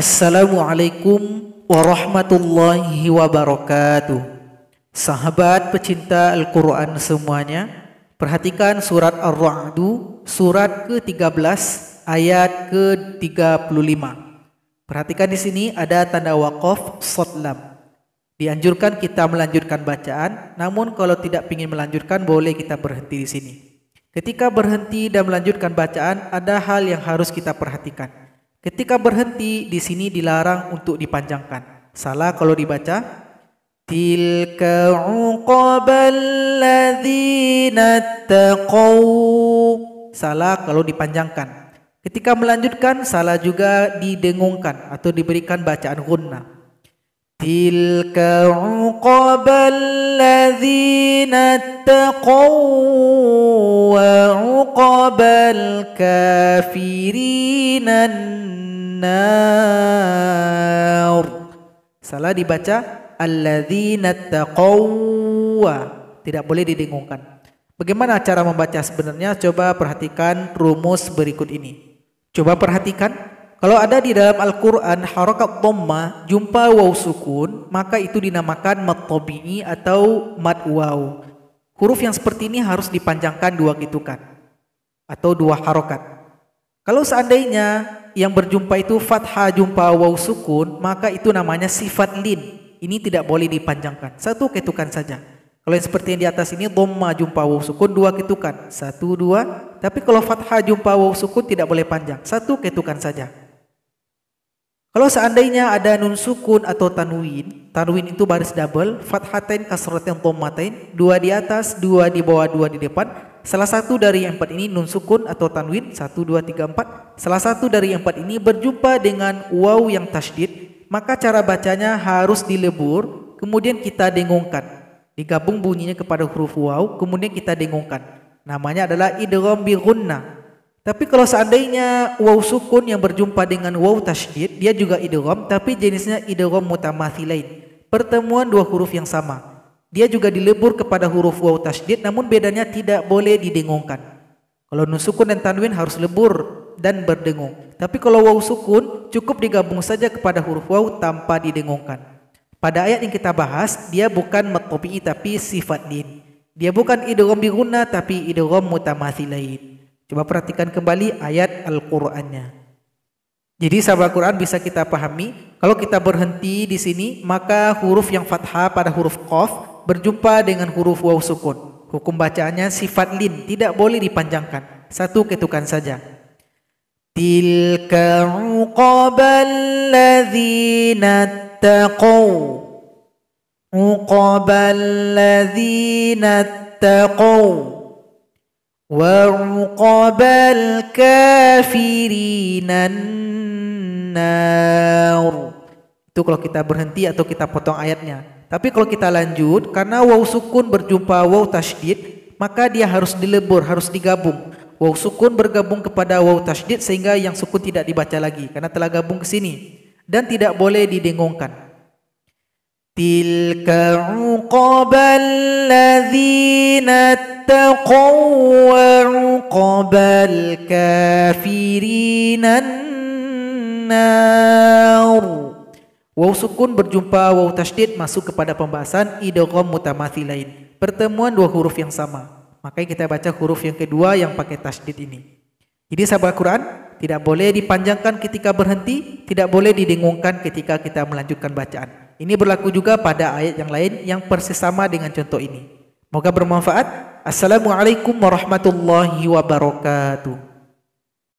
Assalamualaikum warahmatullahi wabarakatuh. Sahabat pecinta Al-Quran semuanya, perhatikan surat Ar-Ra'du, surat ke-13, ayat ke-35. Perhatikan di sini ada tanda wakaf sotlam. Dianjurkan kita melanjutkan bacaan, namun kalau tidak ingin melanjutkan boleh kita berhenti di sini. Ketika berhenti dan melanjutkan bacaan, ada hal yang harus kita perhatikan. Ketika berhenti di sini dilarang untuk dipanjangkan. Salah kalau dibaca tilka uqabal ladzina taqaw. Salah kalau dipanjangkan. Ketika melanjutkan salah juga didengungkan atau diberikan bacaan gunnah. Tilka uqabal ladzina taqaw wa uqabal kafirinan nar. Salah dibaca alladzina taqwa Tidak boleh didengungkan. Bagaimana cara membaca sebenarnya? Coba perhatikan rumus berikut ini. Coba perhatikan. Kalau ada di dalam Al-Quran harokat dhamma jumpa waw sukun, maka itu dinamakan mat tabi'i atau mat waw. Huruf yang seperti ini harus dipanjangkan dua gitukan atau dua harokat. Kalau seandainya yang berjumpa itu fathah jumpa waw sukun, maka itu namanya sifat lin. Ini tidak boleh dipanjangkan. Satu ketukan saja. Kalau yang seperti yang di atas ini dhamma jumpa waw sukun dua ketukan. Satu dua. Tapi kalau fathah jumpa waw sukun tidak boleh panjang. Satu ketukan saja. Kalau seandainya ada nun sukun atau tanwin, tanwin itu baris double, fathatain kasratain dhammatain, dua di atas, dua di bawah, dua di depan, Salah satu dari empat ini nun sukun atau tanwin satu dua tiga empat. Salah satu dari empat ini berjumpa dengan waw yang tasdid, maka cara bacanya harus dilebur, kemudian kita dengungkan. Digabung bunyinya kepada huruf waw, kemudian kita dengungkan. Namanya adalah idrom bi gunnah. Tapi kalau seandainya waw sukun yang berjumpa dengan waw tasdid, dia juga idrom, tapi jenisnya idrom mutamathilain. Pertemuan dua huruf yang sama. Dia juga dilebur kepada huruf waw tashdid, namun bedanya tidak boleh didengungkan. Kalau nun sukun dan tanwin harus lebur dan berdengung. Tapi kalau waw sukun cukup digabung saja kepada huruf waw tanpa didengungkan. Pada ayat yang kita bahas, dia bukan matopi'i tapi sifat din. Dia bukan idrom biruna tapi mutamasi mutamathilain Coba perhatikan kembali ayat Al-Qur'annya. Jadi sahabat Quran bisa kita pahami kalau kita berhenti di sini maka huruf yang fathah pada huruf qaf berjumpa dengan huruf waw sukun. Hukum bacaannya sifat lin, tidak boleh dipanjangkan. Satu ketukan saja. Tilka uqabal ladzina taqaw. Uqabal ladzina taqaw. وعقب الكافرين النار itu kalau kita berhenti atau kita potong ayatnya tapi kalau kita lanjut, karena waw sukun berjumpa waw tasydid, maka dia harus dilebur, harus digabung. Waw sukun bergabung kepada waw tasydid sehingga yang sukun tidak dibaca lagi karena telah gabung ke sini dan tidak boleh didengungkan. Tilka uqabal ladzina taqaw Wau sukun berjumpa wau tasdid masuk kepada pembahasan idgham mutamatsilain. Pertemuan dua huruf yang sama. Makanya kita baca huruf yang kedua yang pakai tasdid ini. Jadi sahabat Quran tidak boleh dipanjangkan ketika berhenti, tidak boleh didengungkan ketika kita melanjutkan bacaan. Ini berlaku juga pada ayat yang lain yang persis sama dengan contoh ini. Moga bermanfaat. Assalamualaikum warahmatullahi wabarakatuh.